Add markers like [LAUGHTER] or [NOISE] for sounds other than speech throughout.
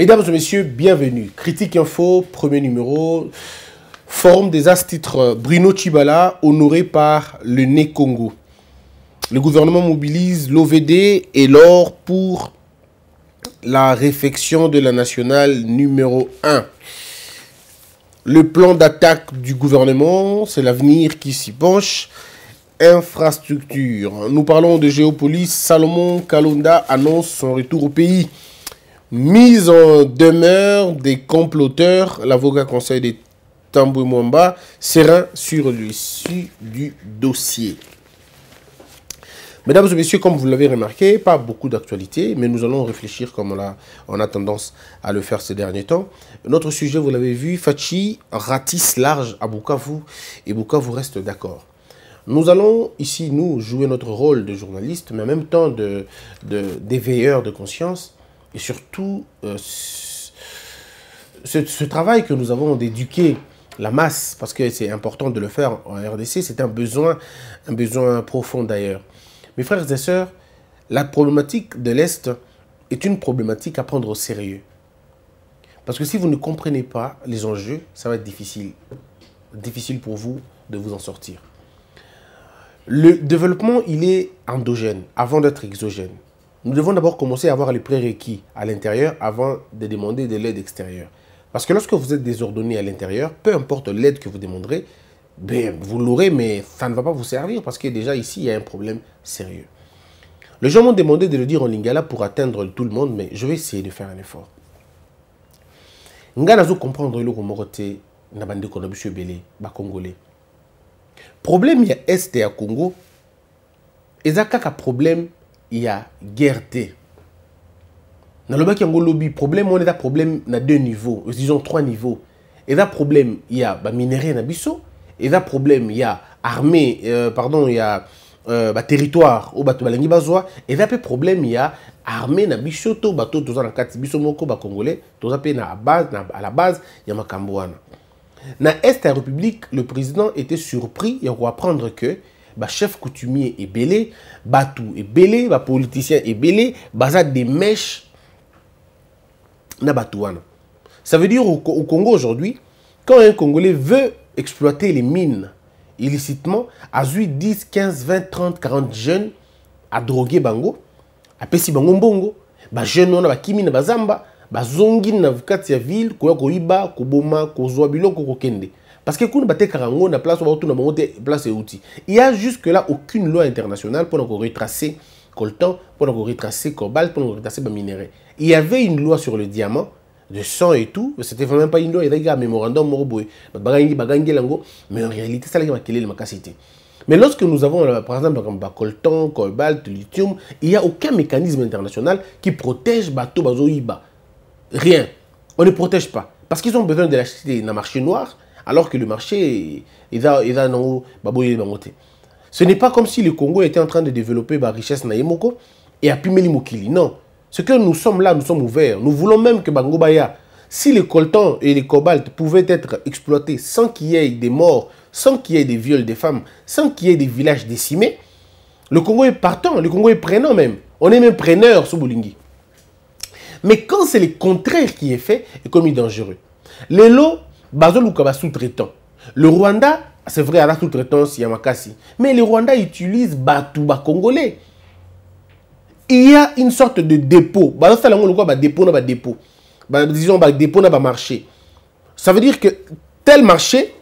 Mesdames et messieurs, bienvenue. Critique Info, premier numéro. forme des as euh, Bruno Chibala, honoré par le Né Congo. Le gouvernement mobilise l'OVD et l'or pour la réfection de la nationale numéro 1. Le plan d'attaque du gouvernement, c'est l'avenir qui s'y penche. Infrastructure. Nous parlons de géopolis. Salomon Kalonda annonce son retour au pays. Mise en demeure des comploteurs, l'avocat conseil des Tambou Mwamba serein sur l'issue du dossier. Mesdames et messieurs, comme vous l'avez remarqué, pas beaucoup d'actualité, mais nous allons réfléchir comme on a, on a, tendance à le faire ces derniers temps. Notre sujet, vous l'avez vu, Fachi ratisse large à Bukavu et Bukavu reste d'accord. Nous allons ici, nous, jouer notre rôle de journaliste, mais en même temps de, de, d'éveilleur de conscience et surtout euh, ce, travail que nous avons d'éduquer la masse, parce que c'est important de le faire en RDC, c'est un besoin, un besoin profond d'ailleurs. Mes frères et sœurs, la problématique de l'Est est une problématique à prendre au sérieux. Parce que si vous ne comprenez pas les enjeux, ça va être difficile. Difficile pour vous de vous en sortir. Le développement, il est endogène avant d'être exogène nous devons d'abord commencer à avoir les prérequis à l'intérieur avant de demander de l'aide extérieure. Parce que lorsque vous êtes désordonné à l'intérieur, peu importe l'aide que vous demanderez, ben, vous l'aurez, mais ça ne va pas vous servir parce que déjà ici, il y a un problème sérieux. Les gens m'ont demandé de le dire en lingala pour atteindre tout le monde, mais je vais essayer de faire un effort. Nga comprendre le komorote na bandeko na biso belé ba Problème est à Congo ezaka un problème y a guerre il y a un problème a un problème na deux niveaux disons trois niveaux Il y un problème ya il y a bah, un problème a armée euh, pardon il y a un euh, bah, problème, Il y a un problème a armée na biso to bato dans toza na kati biso moko bacongolais toza mpe na à la base y makambo wana na Est république le président était surpris va apprendre que bah chef coutumier est belé, batou est belé, politicien est belé, le des mèches na batouana. Ça veut dire au, Congo aujourd'hui, quand un Congolais veut exploiter les mines illicitement, à 10, 15, 20, 30, 40 jeunes à droguer bango, à pessi bango mbongo, bah jeune on a bah kimi na bazamba, bah zongi na vukati ya ville, à koiba, à Koukende biloko parce que quand on a place, on place et outils. Il n'y a jusque-là aucune loi internationale pour nous retracer coltan, pour nous retracer cobalt, pour nous retracer les ben minerais. Il y avait une loi sur le diamant, de sang et tout, mais c'était vraiment pas une loi, il y avait un mémorandum, bah, mais en réalité, ça a été le capacité. Mais lorsque nous avons, euh, par exemple, bah, coltan, cobalt, lithium, il n'y a aucun mécanisme international qui protège Bato Bazoïba. Rien. On ne protège pas. Parce qu'ils ont besoin de l'acheter dans le marché noir, alors que le marché, en haut. Ce n'est pas comme si le Congo était en train de développer la richesse naimoko et Apimeli Mokili. Non. Ce que nous sommes là, nous sommes ouverts. Nous voulons même que Bangobaya, si les coltons et les cobalt pouvaient être exploités sans qu'il y ait des morts, sans qu'il y ait des viols des femmes, sans qu'il y ait des villages décimés, le Congo est partant, le Congo est prenant même. On est même preneur sur Boulingui. Mais quand c'est le contraire qui est fait, est commis dangereux. Les lots bazoluka ba sous-traitant le Rwanda c'est vrai la sous-traitance ya mais le Rwanda utilise batu congolais il y a une sorte de dépôt bazosala ngo lokwa ba dépôt ba dépôt ba disons ba dépôt ba marché ça veut dire que tel marché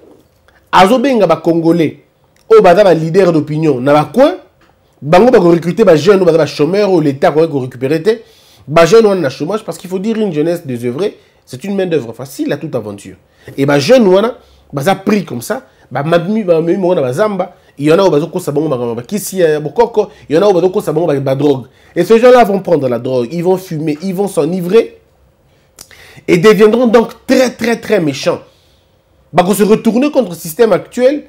azobenga ba congolais au baza ba leader d'opinion na ba quoi bango va recruter ba jeunes baza ba chômeur ou l'état va récupérer des ba jeunes wana na chômage parce qu'il faut dire une jeunesse désœuvrée c'est une main-d'œuvre facile à toute aventure. Et ben jeune, ouana, bah, a comme ça, bah, mabmi, bah, mabmi, wana, bah, zamba, il y en a où bazoko bokoko, il y en a drogue. Et ces gens-là vont prendre la drogue, ils vont fumer, ils vont s'enivrer et deviendront donc très, très, très méchants. Bah, qu'on se retourner contre le système actuel,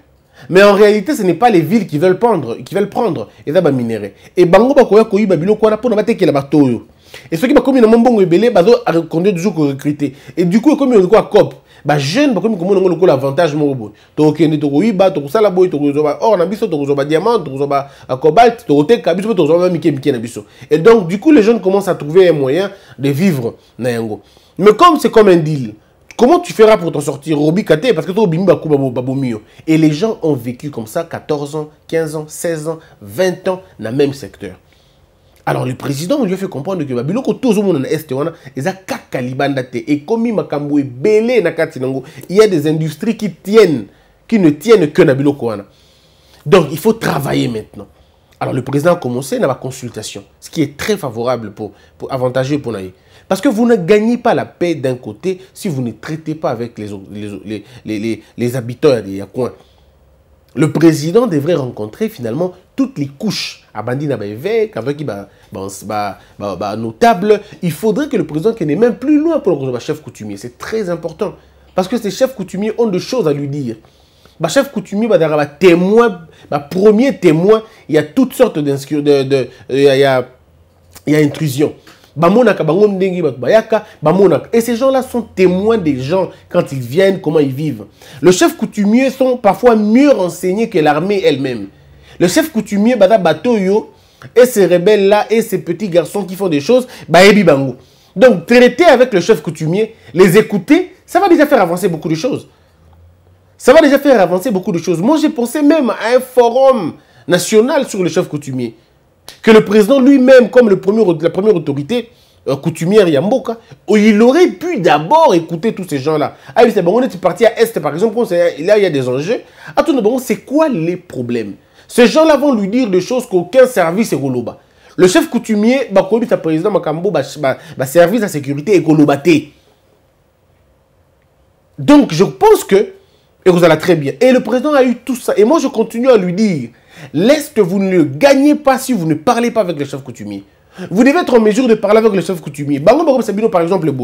mais en réalité, ce n'est pas les villes qui veulent prendre, qui veulent prendre, et ça, va minérer. Et bango, bah, koyi, bah, biloko, na pour n'abateke la batoyo et soki ont na mwa mbongo ils ont toujours recruté. et du coup ils ekomi lokola cope bajeune ont komona yango lokola avantage moko boye tokokende tokoyiba ont boye tokozwa ils na biso tokozwa ils ont bacobalt bah, tokoteka ils ont tokozwa ba ils ont bah, na biso bah, et donc du coup les jeunes commencent à trouver un moyen de vivre mais comme c'est comme un deal Comment tu feras pour t'en sortir Robi parce que toi as Bakou Babomio. Et les gens ont vécu comme ça 14 ans, 15 ans, 16 ans, 20 ans dans le même secteur alors le président lui a fait comprendre que il y a des industries qui tiennent qui ne tiennent que na donc il faut travailler maintenant alors le président a commencé la consultation, ce qui est très favorable pour, pour avantageux pour nous, parce que vous ne gagnez pas la paix d'un côté si vous ne traitez pas avec les, les, les, les, habitants des le président devrait rencontrer finalement toutes les couches. Abandina à avec notable, il faudrait que le président qui n'est même plus loin pour le bah, chef coutumier. C'est très important. Parce que ces chefs coutumiers ont de choses à lui dire. Le bah, chef coutumier, bah, témoin, bah, premier témoin, il y a toutes sortes d'inscriptions, il y a, intrusion et ces gens là sont témoins des gens quand ils viennent comment ils vivent le chef coutumier sont parfois mieux renseignés que l'armée elle-même le chef coutumier Bada et ces rebelles là et ces petits garçons qui font des choses donc traiter avec le chef coutumier les écouter ça va déjà faire avancer beaucoup de choses ça va déjà faire avancer beaucoup de choses moi j'ai pensé même à un forum national sur le chef coutumier que le président lui-même, comme le premier, la première autorité euh, coutumière Yamboka, oh, il aurait pu d'abord écouter tous ces gens-là. Ah, bon, on est parti à Est, par exemple, là, il y a des enjeux. Ah, c'est quoi les problèmes Ces gens-là vont lui dire des choses qu'aucun service est Le chef coutumier, le bah, président Makambo, bah, bah, bah service de sécurité est Donc, je pense que et vous allez très bien. Et le président a eu tout ça. Et moi, je continue à lui dire, laisse que vous ne le gagnez pas si vous ne parlez pas avec le chef coutumier. Vous devez être en mesure de parler avec le chef coutumier. Bango Bango Sabino, par exemple, le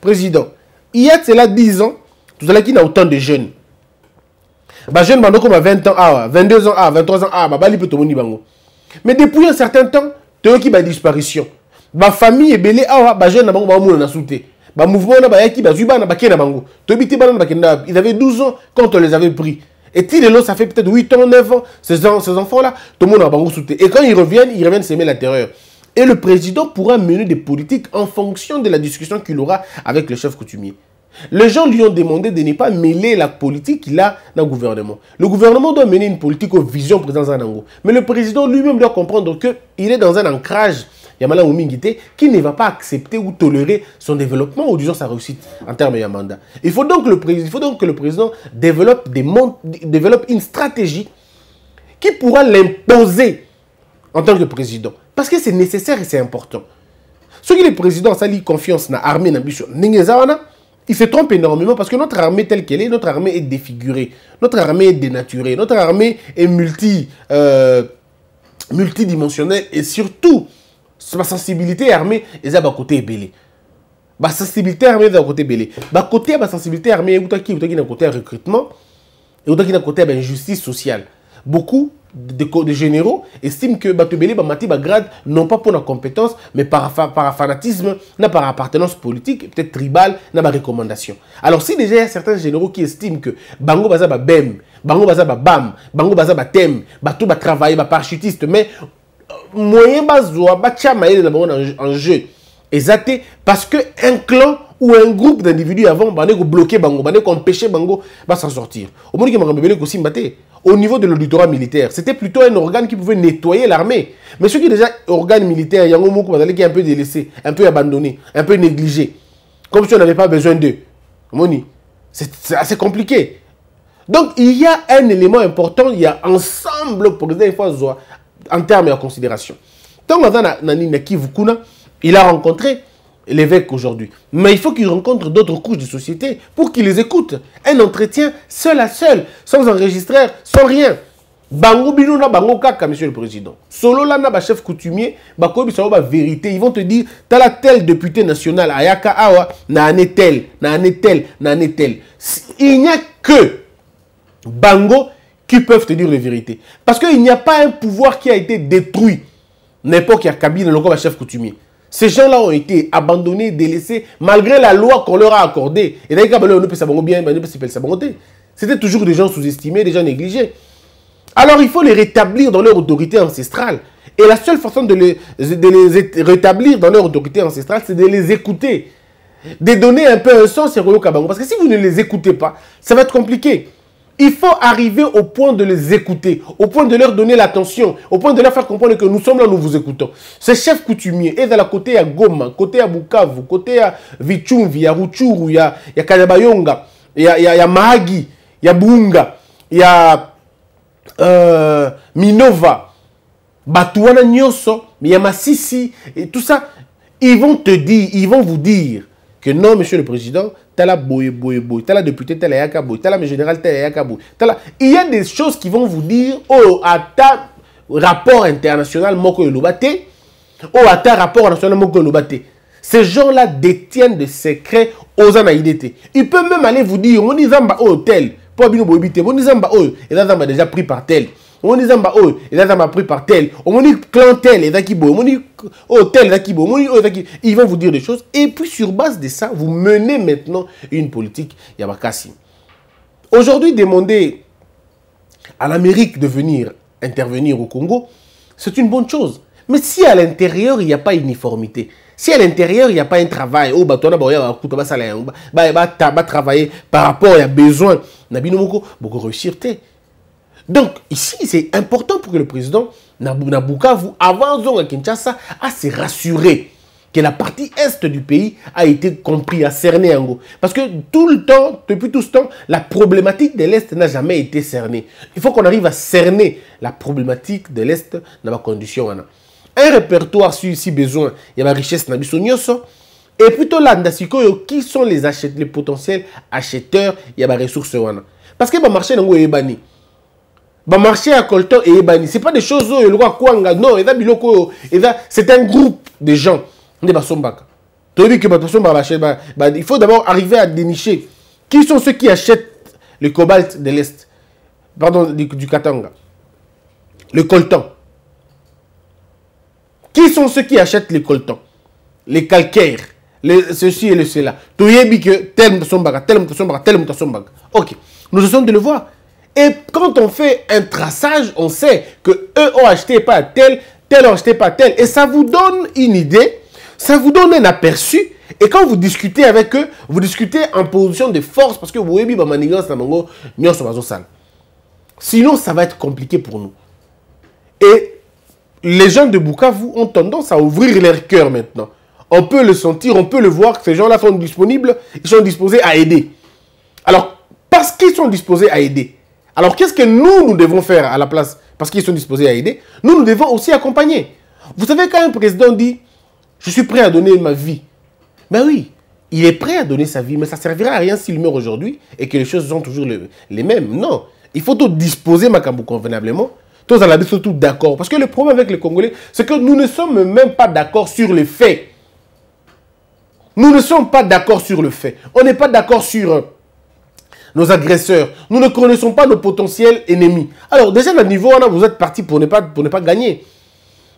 président, il y a 10 ans, tout à l'heure n'a y a autant de jeunes. Bah, jeune Bango comme à 20 ans, ah, 22 ans, ah, 23 ans, ah, bah, Bali peut Bango. Mais depuis un certain temps, tu as qui bah, disparition. Ma famille est belée, ah, ah, bah, jeune Bango Bango, on sauté. Le mouvement, là, Ils avaient 12 ans quand on les avait pris. Et Tilelo, ça fait peut-être 8 ans, 9 ans, ces, ces enfants-là, tout le monde a sauté. Et quand ils reviennent, ils reviennent s'aimer la terreur. Et le président pourra mener des politiques en fonction de la discussion qu'il aura avec le chef coutumier. Les gens lui ont demandé de ne pas mêler la politique qu'il a dans le gouvernement. Le gouvernement doit mener une politique aux visions présentes à Nango. Mais le président lui-même doit comprendre qu'il est dans un ancrage Yamala qui ne va pas accepter ou tolérer son développement ou disons sa réussite en termes de mandat. Il faut donc, le, il faut donc que le président développe, des, développe une stratégie qui pourra l'imposer en tant que président. Parce que c'est nécessaire et c'est important. Ce que le président a confiance dans l'armée, il se trompe énormément parce que notre armée telle qu'elle est, notre armée est défigurée, notre armée est dénaturée, notre armée est multi, euh, multidimensionnelle et surtout, ma sensibilité armée côté belé ma sensibilité armée côté À côté côté ma sensibilité armée eutaki qui côté un côté recrutement et un côté ya justice sociale beaucoup de, généraux estiment que bato ebele bamati grade, non pas pour la compétence mais par, par fanatisme na par appartenance politique peut-être tribale na recommandation alors si déjà y a certains généraux qui estiment que bango Bazaba babem bango Bazaba Bam, bango tout va travailler, va parachutiste mais moyen bacha en jeu parce que un clan ou un groupe d'individus avant bandeko bloquer bango bandeko empêcher bango s'en sortir aussi au niveau de l'auditorat militaire c'était plutôt un organe qui pouvait nettoyer l'armée mais ce qui déjà organe militaire yango moko qui un peu délaissé un peu abandonné un peu négligé comme si on n'avait pas besoin d'eux Moni c'est assez compliqué donc il y a un élément important il y a ensemble pour les fois en termes de considération. Tant que il a rencontré l'évêque aujourd'hui. Mais il faut qu'il rencontre d'autres couches de société pour qu'il les écoute. Un entretien seul à seul, sans enregistrer, sans rien. Bango na bango kaka, monsieur le président. Solo la na chef coutumier, bako bisa ba vérité. Ils vont te dire, t'as la telle député national, ayaka awa, na ane tel, na ane tel, na ane tel. Il n'y a que bango qui peuvent te dire la vérité Parce qu'il n'y a pas un pouvoir qui a été détruit. N'importe qui a Kabine, le chef coutumier. Ces gens-là ont été abandonnés, délaissés, malgré la loi qu'on leur a accordée. Et d'ailleurs, on bien, C'était toujours des gens sous-estimés, des gens négligés. Alors, il faut les rétablir dans leur autorité ancestrale. Et la seule façon de les, rétablir dans leur autorité ancestrale, c'est de les écouter. De donner un peu un sens à Kabango. Parce que si vous ne les écoutez pas, ça va être compliqué. Il faut arriver au point de les écouter, au point de leur donner l'attention, au point de leur faire comprendre que nous sommes là, nous vous écoutons. Ces chefs coutumiers, et la côté à Goma, côté à Bukavu, côté à Vichumvi, à Ruchuru, à il y a Mahagi, il y a Bunga, y a euh, Minova, Batuana Nyoso, Masisi, et tout ça, ils vont te dire, ils vont vous dire que non, monsieur le président, tala boye t'as la tala député tala yaka t'as tala mais général tala yaka boy, tala. Il y a des choses qui vont vous dire oh à ta rapport international moko yolobate, oh à ta rapport national moko yolobate. Ces gens-là détiennent des secrets aux anaïdétés. Ils peuvent même aller vous dire on y zamba oh tel, pour abino boy bité, on zamba oh et là m'a déjà pris par tel dit les oh, pris par tel dit clan tel on dit oh, tel dit les oh, ils vont vous dire des choses et puis sur base de ça vous menez maintenant une politique ya aujourd'hui demander à l'amérique de venir intervenir au congo c'est une bonne chose mais si à l'intérieur il n'y a pas uniformité si à l'intérieur, il n'y a pas un travail, oh, bah, toi, bah, bah, bah, bah travailler par rapport à besoin, Nabino Moko, beaucoup réussir, t'es. Donc, ici, c'est important pour que le président vous avant à Kinshasa, à se rassurer que la partie est du pays a été comprise, à cerner Parce que tout le temps, depuis tout ce temps, la problématique de l'Est n'a jamais été cernée. Il faut qu'on arrive à cerner la problématique de l'Est dans la condition. Un répertoire, si, si besoin, il y a la richesse dans Et plutôt là, qui sont les, les potentiels acheteurs, il y a ma ressource. Parce que le marché est banni à Coltan et eh, Ebani, ce n'est pas des choses où il y non le biloko non, oh, c'est un groupe de gens bah, bah, il faut d'abord arriver à dénicher qui sont ceux qui achètent le cobalt de l'est pardon du, katanga le coltan qui sont ceux qui achètent le coltan les calcaires ceci et le cela dit que tel moto tel tel ok nous essayons de le voir et quand on fait un traçage, on sait que eux ont acheté pas tel, tel ont acheté pas tel. Et ça vous donne une idée, ça vous donne un aperçu. Et quand vous discutez avec eux, vous discutez en position de force parce que vous voyez, Sinon, ça va être compliqué pour nous. Et les gens de Bukavu ont tendance à ouvrir leur cœur maintenant. On peut le sentir, on peut le voir, que ces gens-là sont disponibles, ils sont disposés à aider. Alors, parce qu'ils sont disposés à aider, alors qu'est-ce que nous, nous devons faire à la place Parce qu'ils sont disposés à aider. Nous, nous devons aussi accompagner. Vous savez, quand un président dit Je suis prêt à donner ma vie, ben oui, il est prêt à donner sa vie, mais ça ne servira à rien s'il meurt aujourd'hui et que les choses sont toujours les mêmes. Non, il faut tout disposer, Makambo, convenablement. Tous à la tout d'accord. Parce que le problème avec les Congolais, c'est que nous ne sommes même pas d'accord sur les faits. Nous ne sommes pas d'accord sur le fait. On n'est pas d'accord sur nos agresseurs. Nous ne connaissons pas nos potentiels ennemis. Alors déjà, le niveau, là, vous êtes parti pour ne pas, pour ne pas gagner.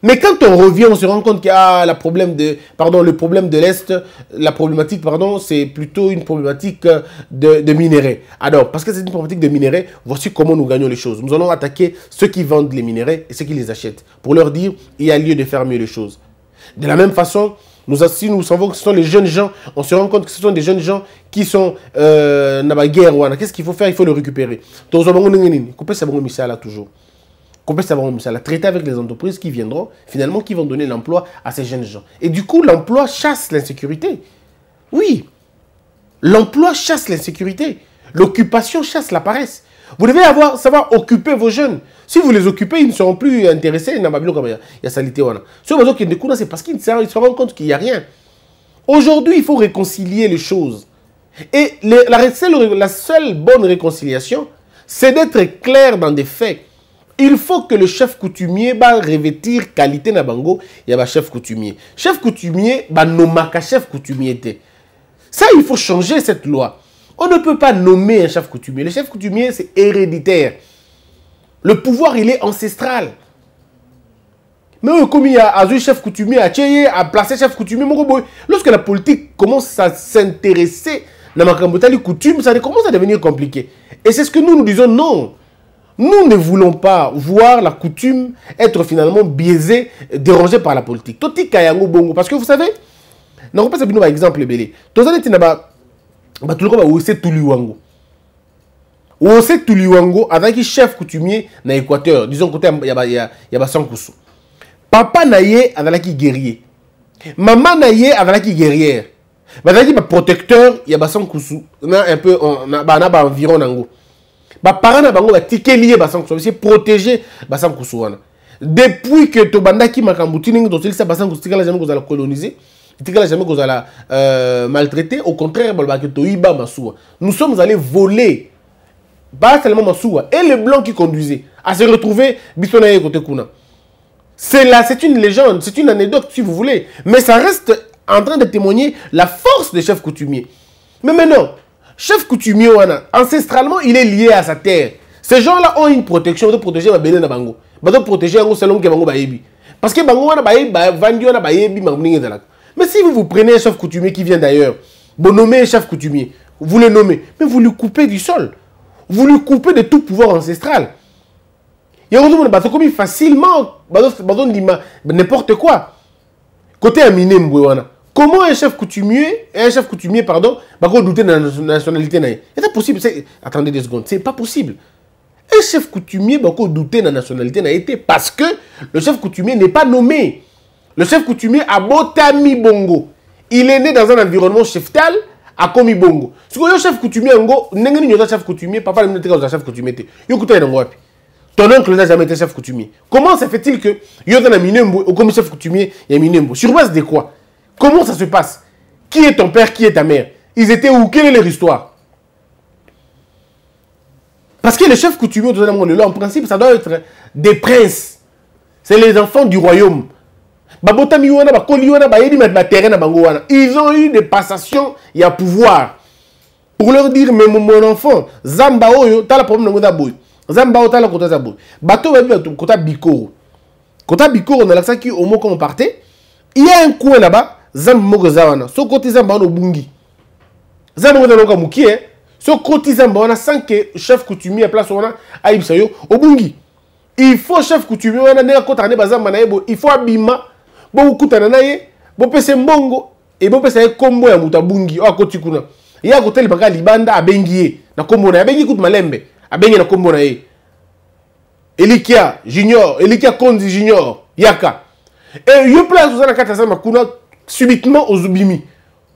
Mais quand on revient, on se rend compte que ah, la problème de, pardon, le problème de l'Est, la problématique, pardon, c'est plutôt une problématique euh, de, de Alors, parce que c'est une problématique de minerais, voici comment nous gagnons les choses. Nous allons attaquer ceux qui vendent les minerais et ceux qui les achètent pour leur dire il y a lieu de faire mieux les choses. De la même façon, nous, nous savons que ce sont les jeunes gens, on se rend compte que ce sont des jeunes gens qui sont euh, dans la guerre. Qu'est-ce qu'il faut faire Il faut le récupérer. Donc, toujours. Traiter avec les entreprises qui viendront, finalement, qui vont donner l'emploi à ces jeunes gens. Et du coup, l'emploi chasse l'insécurité. Oui, l'emploi chasse l'insécurité. L'occupation chasse la paresse. Vous devez avoir, savoir occuper vos jeunes. Si vous les occupez, ils ne seront plus intéressés. Il y a salité. C'est parce qu'ils se rendent compte qu'il n'y a rien. Aujourd'hui, il faut réconcilier les choses. Et la seule, la seule bonne réconciliation, c'est d'être clair dans des faits. Il faut que le chef coutumier va revêtir qualité na bango a un chef coutumier. Chef coutumier ba un chef coutumier Ça il faut changer cette loi. On ne peut pas nommer un chef coutumier. Le chef coutumier, c'est héréditaire. Le pouvoir, il est ancestral. Mais comme il y a un chef coutumier, à Tchéye, à placer chef coutumier, lorsque la politique commence à s'intéresser dans la coutume, ça commence à devenir compliqué. Et c'est ce que nous, nous disons, non. Nous ne voulons pas voir la coutume être finalement biaisée, dérangée par la politique. Parce que vous savez, je vais vous donner un exemple. bato loko baose tuluwango ose tuluwango azalaki chef coutumier na équateur disons côté ya basankusu papa na ye azalaki guerrier mama na ye azalaki guerrière bazalaki baprotecteur ya basankusu na un peu na baenviron nango baparent na bango batikeli ye basankusu abisi protégé basankusu wana depuis que tobandaki makambo ti ndenge tosilisa basankusu tikala jamai kozala colonise a jamais a euh, maltraité au contraire nous sommes allés voler pas seulement et le blanc qui conduisait à se retrouver biso côté kuna c'est là c'est une légende c'est une anecdote si vous voulez mais ça reste en train de témoigner la force des chefs coutumiers mais maintenant chef coutumier wana ancestralement il est lié à sa terre ces gens-là ont une protection pour protéger ma belle na bango pour protéger yango selon que bango parce que bango wana bayebi bavandi wana bayebi ma, mais si vous vous prenez un chef coutumier qui vient d'ailleurs, vous nommez un chef coutumier, vous le nommez, mais vous lui coupez du sol. Vous lui coupez de tout pouvoir ancestral. Il y a un monde qui commis facilement n'importe quoi. Côté Aminé comment un chef coutumier, un chef coutumier, pardon, va douter de la nationalité C'est possible. Attendez deux secondes, c'est pas possible. Un chef coutumier va douter de la nationalité parce que le chef coutumier n'est pas nommé. Le chef coutumier a botami bongo. Il est né dans un environnement cheftal à komi bongo. Ce que le chef coutumier ngo, n'engeni nyoza chef coutumier, papa n'était un chef coutumier Yo Ton oncle n'a jamais été chef coutumier. Comment ça fait-il que minembo au comme chef coutumier y a Sur base de quoi Comment ça se passe Qui est ton père, qui est ta mère Ils étaient où Quelle est leur histoire parce que le chef coutumier, en principe, ça doit être des princes. C'est les enfants du royaume. babotami wana bakoli wana bayebi baterrain na bango wana ils ont eu des passations ya pouvoir pour leur dire mais mon enfant zamba oyo tala problème nango eza boye zamba oyo tala kota eza boye bato bayebi bato kota bikoro kota bikoro nalakisaki omo komo parte il y a un coin là-bas zambe moko eza wana soki oti zamba wana obungi zambe moko eza noka mokie soki oti zamba wana sans ke chef coutumier ya place wana ayebisa yo obungi il faut chef coutumier wana ndenge akotaka nde bazamba na ye boye il faut abima bokutana na ye bopesa mbongo e bopesa ye kombo ya moto abungi oyo akoti kuna ye akotelema kaka libanda abengi ye na kombo na ye abengi kutu malembe abengi na kombo na ye elikia junior elikia konzi junior yaka e yo place oza na kati ya zamba kuna subitement ozobimi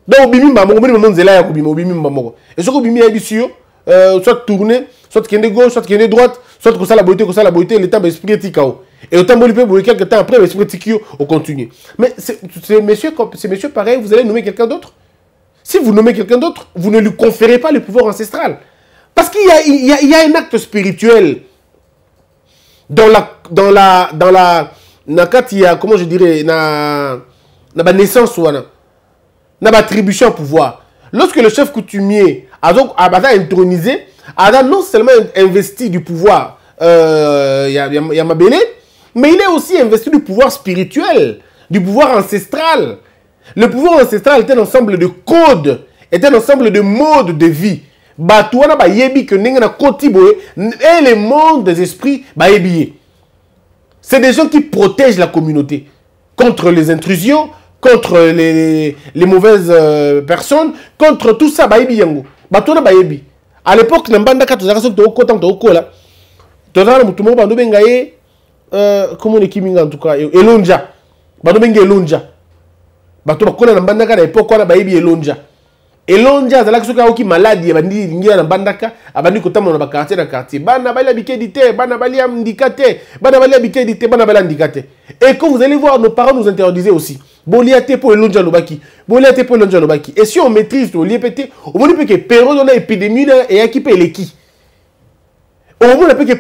donc obimi mbamba omoni mama nzela ya kobima obimi mbamba moko e soki obimi yebisi yo euh, soit tourne soit kende gauche soit kende droite soit kosala boye te kosala boye te le temps baesprit etika o Et autant vous peut quelques temps après, mais c'est au continue. Mais ces messieurs, pareil, vous allez nommer quelqu'un d'autre Si vous nommez quelqu'un d'autre, vous ne lui conférez pas le pouvoir ancestral. Parce qu'il y, y, a, un acte spirituel dans la. Dans la. Dans la. Dans la comment je dirais. Dans la naissance, ou dans l'attribution au pouvoir. Lorsque le chef coutumier a donc a intronisé, a non seulement investi du pouvoir, euh, y a, y mais il est aussi investi du pouvoir spirituel, du pouvoir ancestral. Le pouvoir ancestral est un ensemble de codes, est un ensemble de modes de vie. Batouana ba yebi que ndenge na koti boye et le monde des esprits ba ye c'est des gens qui protègent la communauté contre les intrusions contre les, mauvaises euh, personnes contre tout ça yebi yango Batouana ba yebi. à l'époque na mbandaka to soki to okola. tozala na motu moko euh, comment équipe mingi en tout cas elonja bato bengi elonja bato bakona na mbandaka na epoke wana bayebi elonja elonja azalaki soki aoki maladi abandi lingira na mbandaka abandi kotambola na bakartier na kartier bana balia bikedi te bana balia ndika te bana balia bikedi te bana balia ndika te et quand vous allez voir nos parents nous interdisait aussi bolia te mpo elonja alobaki bolia te mpo elonja alobaki et si on maîtrise tolie mpe te omoni mpe ke periode wana épidémie na eyaki mpe eleki Au moment où na ye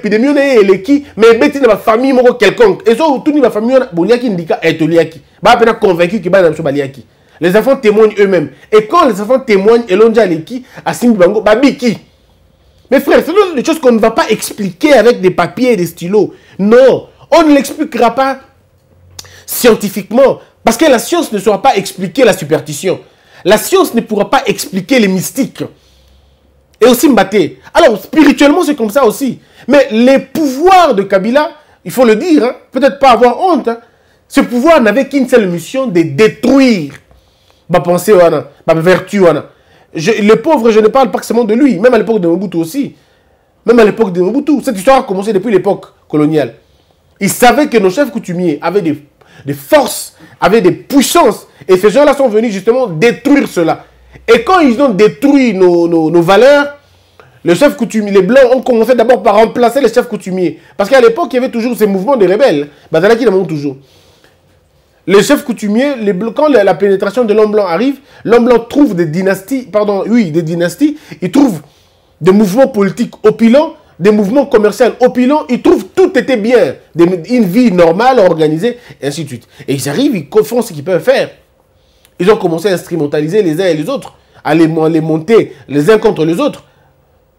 eh, mais il on a une moko quelconque a bafamille a boliaki ndika etoliaki eh, baa a convaincu qu'il bana les enfants témoignent eux-mêmes et quand les enfants témoignent dit, à à bango babiki mais frère c'est des choses qu'on ne va pas expliquer avec des papiers et des stylos non on ne l'expliquera pas scientifiquement parce que la science ne saura pas expliquer la superstition la science ne pourra pas expliquer les mystiques et aussi battait. Alors, spirituellement, c'est comme ça aussi. Mais les pouvoirs de Kabila, il faut le dire, hein, peut-être pas avoir honte, hein, ce pouvoir n'avait qu'une seule mission, de détruire ma pensée, ma vertu. le pauvre, je ne parle pas seulement de lui, même à l'époque de Mobutu aussi. Même à l'époque de Mobutu. Cette histoire a commencé depuis l'époque coloniale. Ils savaient que nos chefs coutumiers avaient des, des forces, avaient des puissances. Et ces gens-là sont venus justement détruire cela. Et quand ils ont détruit nos, nos, valeurs, les chefs coutumiers, les blancs ont commencé d'abord par remplacer les chefs coutumiers. Parce qu'à l'époque, il y avait toujours ces mouvements de rebelles. Badalaki montre toujours. Les chefs coutumiers, les blancs, quand la pénétration de l'homme blanc arrive, l'homme blanc trouve des dynasties, pardon, oui, des dynasties, il trouve des mouvements politiques opulents, des mouvements commerciaux opulents, Il trouve tout était bien, une vie normale, organisée, et ainsi de suite. Et ils arrivent, ils font ce qu'ils peuvent faire. Ils ont commencé à instrumentaliser les uns et les autres, à les, monter les uns contre les autres.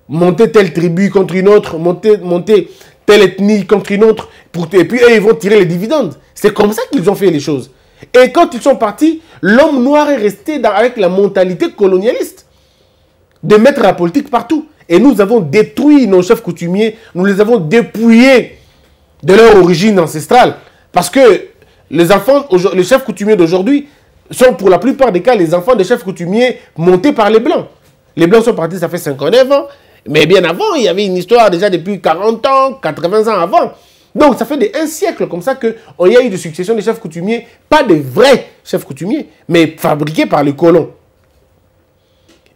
Monter telle tribu contre une autre, monter, monter telle ethnie contre une autre, pour, et puis eux, ils vont tirer les dividendes. C'est comme ça qu'ils ont fait les choses. Et quand ils sont partis, l'homme noir est resté avec la mentalité colonialiste de mettre la politique partout. Et nous avons détruit nos chefs coutumiers, nous les avons dépouillés de leur origine ancestrale. Parce que les enfants, les chefs coutumiers d'aujourd'hui, sont pour la plupart des cas les enfants de chefs coutumiers montés par les Blancs. Les Blancs sont partis, ça fait 59 ans. Mais bien avant, il y avait une histoire déjà depuis 40 ans, 80 ans avant. Donc ça fait des, un siècle comme ça qu'on y a eu de succession de chefs coutumiers, pas de vrais chefs coutumiers, mais fabriqués par les colons.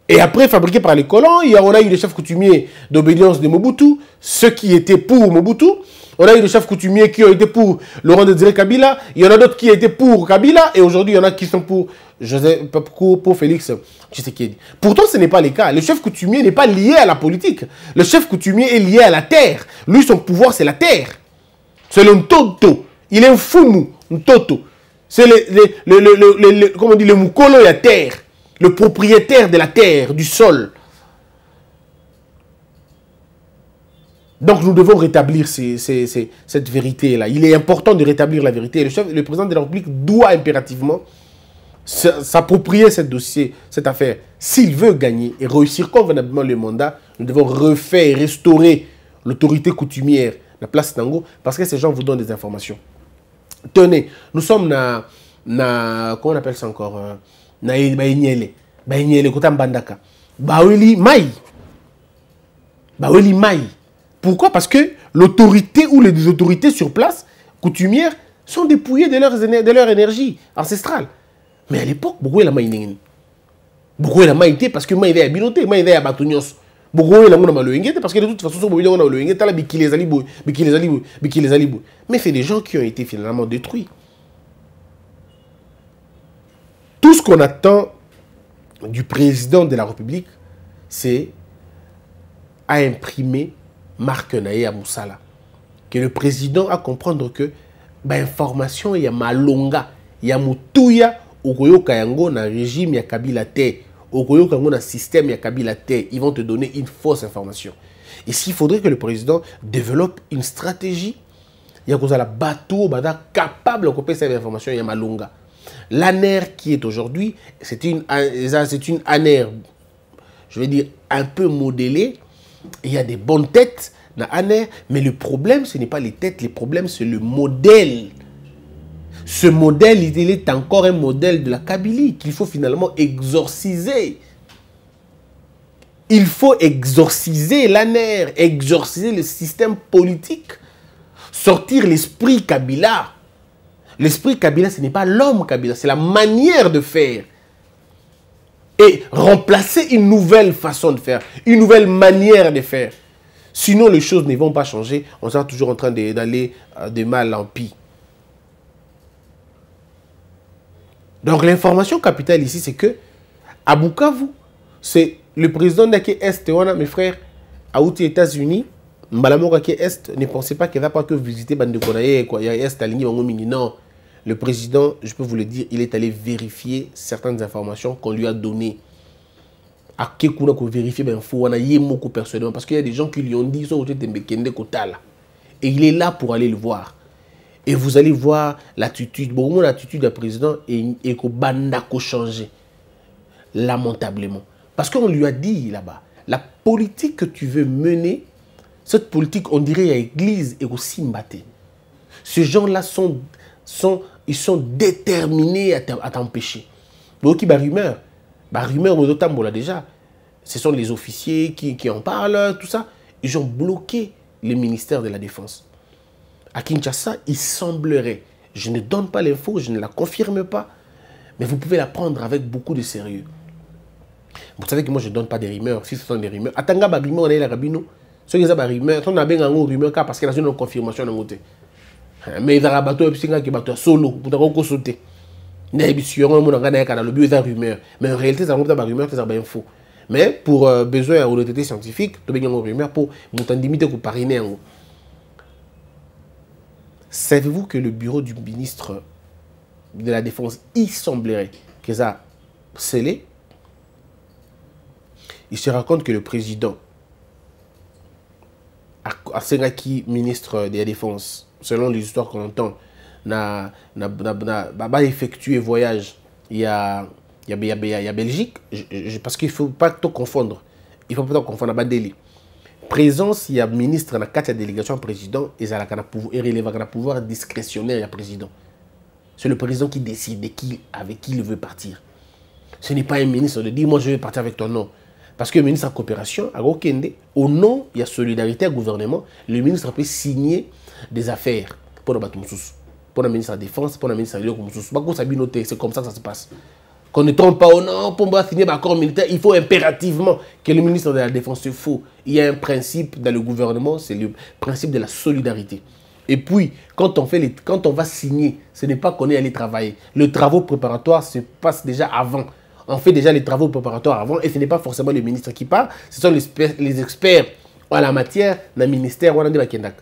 Et après, fabriqués par les colons, il y a, on a eu des chefs coutumiers d'obédience de Mobutu, ceux qui étaient pour Mobutu, on a eu des chefs coutumiers qui ont été pour Laurent Désiré Kabila. Il y en a d'autres qui été pour Kabila. Et aujourd'hui, il y en a qui sont pour, Joseph, pour, pour Félix Tshisekedi. Pourtant, ce n'est pas le cas. Le chef coutumier n'est pas lié à la politique. Le chef coutumier est lié à la terre. Lui, son pouvoir, c'est la terre. C'est le Toto. Il est un Fumu, Toto. C'est le, le, le, comment dit, le Mukolo, la terre. Le propriétaire de la terre, du sol. Donc nous devons rétablir cette vérité-là. Il est important de rétablir la vérité. le, chef, président de la République doit impérativement s'approprier ce dossier, cette affaire. S'il veut gagner et réussir convenablement le mandat, nous devons refaire et restaurer l'autorité coutumière, la place Tango, parce que ces gens vous donnent des informations. Tenez, nous sommes na, na comment on appelle ça encore euh, Na Mai. Mai. Pourquoi Parce que l'autorité ou les autorités sur place, coutumières, sont dépouillées de leur, énergie ancestrale. Mais à l'époque, beaucoup la maïningin. Beaucoup la maïté parce que maïvé à binoté, maïvé à batounios. Beaucoup la a malouingé parce que de toute façon, sont on a t'as la les alibou, Mais c'est des gens qui ont été finalement détruits. Tout ce qu'on attend du président de la République, c'est à imprimer Marc Naye Moussala, que le président a comprendre que bah, il information ya malonga ya mutuya okoyoka yango na régime ya Kabila il okoyoka yango na système ya Kabila T. ils vont te donner une fausse information et s'il faudrait que le président développe une stratégie y a un bateau bada capable de copier cette information a malonga l'ANER qui est aujourd'hui c'est une c'est une ANER je vais dire un peu modélée il y a des bonnes têtes, dans mais le problème, ce n'est pas les têtes, le problème, c'est le modèle. Ce modèle, il est encore un modèle de la Kabylie qu'il faut finalement exorciser. Il faut exorciser l'ANER, exorciser le système politique, sortir l'esprit Kabila. L'esprit Kabila, ce n'est pas l'homme Kabila, c'est la manière de faire et remplacer une nouvelle façon de faire, une nouvelle manière de faire. Sinon, les choses ne vont pas changer. On sera toujours en train d'aller euh, de mal en pis. Donc, l'information capitale ici, c'est que à Bukavu, c'est le président d'Aké Est, mes frères, à outi États-Unis, Est, ne pensez pas qu'il va pas que visiter Bandekonaye, quoi. Est, Non. Le président, je peux vous le dire, il est allé vérifier certaines informations qu'on lui a données. À Kekuna qu'on vérifie, ben faut on a beaucoup personnellement parce qu'il y a des gens qui lui ont dit sont kotala. Et il est là pour aller le voir. Et vous allez voir l'attitude, bon, l'attitude du président est que Bandako changer. Lamentablement. Parce qu'on lui a dit là-bas, la politique que tu veux mener, cette politique, on dirait à l'église et aussi Simbaté. Ces gens-là sont, sont, ils sont déterminés à t'empêcher. Donc, bah, rumeur, bah, rumeur, notamment, déjà, ce sont les officiers qui, en parlent, tout ça. Ils ont bloqué le ministère de la Défense. À Kinshasa, il semblerait, je ne donne pas l'info, je ne la confirme pas, mais vous pouvez la prendre avec beaucoup de sérieux. Vous savez que moi, je ne donne pas des rumeurs, si ce sont des rumeurs. Atanga bah, on eu la rabino. Ceux qui ont des rumeurs, on a bien un rumeur parce a une confirmation côté mais à bato oyebisingaki qui ya solo il okoso te des yango omona ngai nayaka nalobi des rumeur mais en réalité ça ezalaka mputa rumeur, te ezalaka faux. mais pour besoin de l'autorité scientifique tobengi yango rumeur pour moto andimi te koparine savez-vous que le bureau du ministre de la défense il semblerait que ça scellé il se raconte que le président asengaki ministre de la défense selon les histoires qu'on entend, na, na, na, na effectué voyage il a, il y a, Belgique, je, parce qu'il ne faut pas tout confondre. Il ne faut pas tout confondre avec Delhi. Présence, il y a ministre dans la délégation président et y a un pouvoir discrétionnaire, il y a président. C'est le président qui décide qui, avec qui il veut partir. Ce n'est pas un ministre de dire, moi je vais partir avec ton nom. Parce que le ministre en coopération, au nom, il y a solidarité au gouvernement, le ministre peut signer des affaires pour le pour ministre de la Défense, pour le ministre de l'Économie. C'est comme ça que ça se passe. Qu'on ne tombe pas, au oh nom pour signer un accord militaire, il faut impérativement que le ministre de la Défense se faux. Il y a un principe dans le gouvernement, c'est le principe de la solidarité. Et puis, quand on, fait les, quand on va signer, ce n'est pas qu'on est allé travailler. Le travaux préparatoire se passe déjà avant. On fait déjà les travaux préparatoires avant et ce n'est pas forcément le ministre qui part, ce sont les, les experts à la matière dans le ministère. Rwanda Bakendak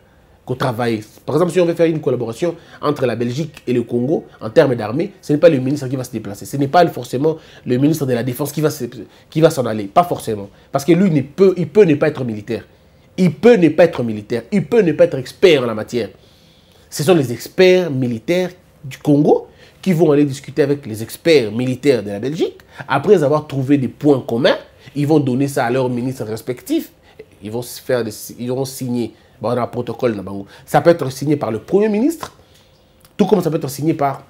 travailler. Par exemple, si on veut faire une collaboration entre la Belgique et le Congo en termes d'armée, ce n'est pas le ministre qui va se déplacer. Ce n'est pas forcément le ministre de la Défense qui va s'en qui va aller. Pas forcément. Parce que lui, il peut, il peut ne pas être militaire. Il peut ne pas être militaire. Il peut ne pas être expert en la matière. Ce sont les experts militaires du Congo qui vont aller discuter avec les experts militaires de la Belgique. Après avoir trouvé des points communs, ils vont donner ça à leurs ministres respectifs. Ils vont, faire des, ils vont signer on a un protocole. là-bas. Ça peut être signé par le Premier ministre, tout comme ça peut être signé par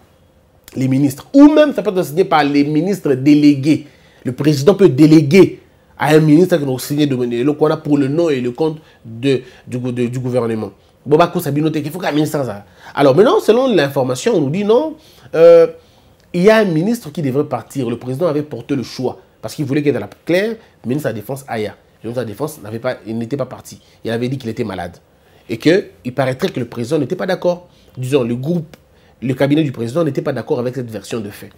les ministres. Ou même ça peut être signé par les ministres délégués. Le président peut déléguer à un ministre qui nous signé de qu'on a pour le nom et le compte de, du, de, du gouvernement. bien noté qu'il faut qu'un ministre ça. Alors maintenant, selon l'information, on nous dit non, euh, il y a un ministre qui devrait partir. Le président avait porté le choix parce qu'il voulait qu'il y ait la claire, ministre de la Défense, Aya la défense n'avait pas, il n'était pas parti. Il avait dit qu'il était malade. Et qu'il paraîtrait que le président n'était pas d'accord. Disons, le groupe, le cabinet du président n'était pas d'accord avec cette version de fait.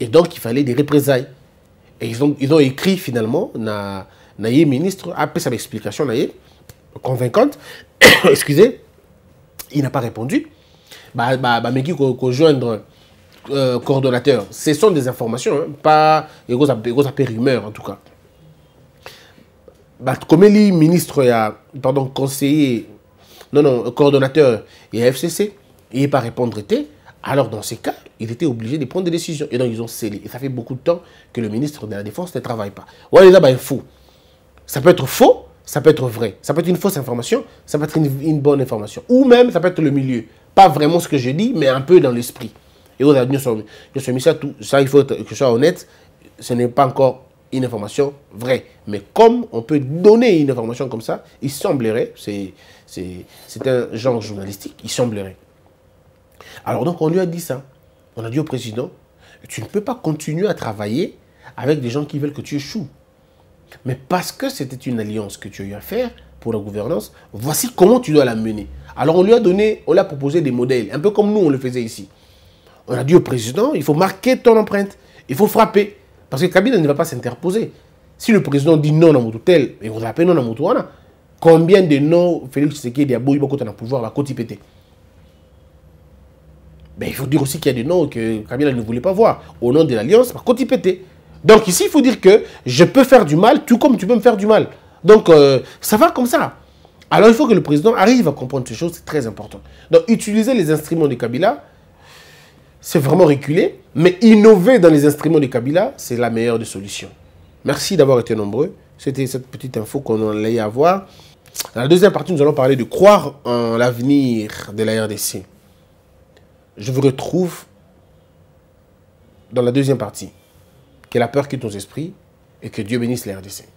Et donc, il fallait des représailles. Et ils ont, ils ont écrit finalement, na, naïe ministre, après sa explication convaincante, [COUGHS] excusez, il n'a pas répondu. mais qui rejoindre joindre euh, coordonnateur, ce sont des informations, hein, pas des rumeurs en tout cas. Comme bah, est ministre, a pardon, conseiller, non, non, coordonnateur et FCC, il n'est pas répondre Alors, dans ces cas, il était obligé de prendre des décisions. Et donc, ils ont scellé. Et ça fait beaucoup de temps que le ministre de la Défense ne travaille pas. Ouais, les bah, là, fou. Ça peut être faux, ça peut être vrai. Ça peut être une fausse information, ça peut être une, bonne information. Ou même, ça peut être le milieu. Pas vraiment ce que je dis, mais un peu dans l'esprit. Et aujourd'hui, nous sommes mis ça, tout ça, il faut que je sois honnête, ce n'est pas encore information vraie. Mais comme on peut donner une information comme ça, il semblerait, c'est un genre journalistique, il semblerait. Alors donc on lui a dit ça. On a dit au président, tu ne peux pas continuer à travailler avec des gens qui veulent que tu échoues. Mais parce que c'était une alliance que tu as eu à faire pour la gouvernance, voici comment tu dois la mener. Alors on lui a donné, on lui a proposé des modèles, un peu comme nous on le faisait ici. On a dit au président, il faut marquer ton empreinte, il faut frapper. Parce que Kabila ne va pas s'interposer. Si le président dit non à Moutoutel, tel, et vous non à Moutouana. combien de noms Félix Tshisekedi a beau y le pouvoir, va ben, il faut dire aussi qu'il y a des noms que Kabila ne voulait pas voir au nom de l'alliance par côté pété. Donc ici, il faut dire que je peux faire du mal tout comme tu peux me faire du mal. Donc euh, ça va comme ça. Alors il faut que le président arrive à comprendre ces choses, c'est très important. Donc utiliser les instruments de Kabila, c'est vraiment reculer. Mais innover dans les instruments de Kabila, c'est la meilleure des solutions. Merci d'avoir été nombreux. C'était cette petite info qu'on allait avoir. Dans la deuxième partie, nous allons parler de croire en l'avenir de la RDC. Je vous retrouve dans la deuxième partie. Que la peur quitte nos esprits et que Dieu bénisse la RDC.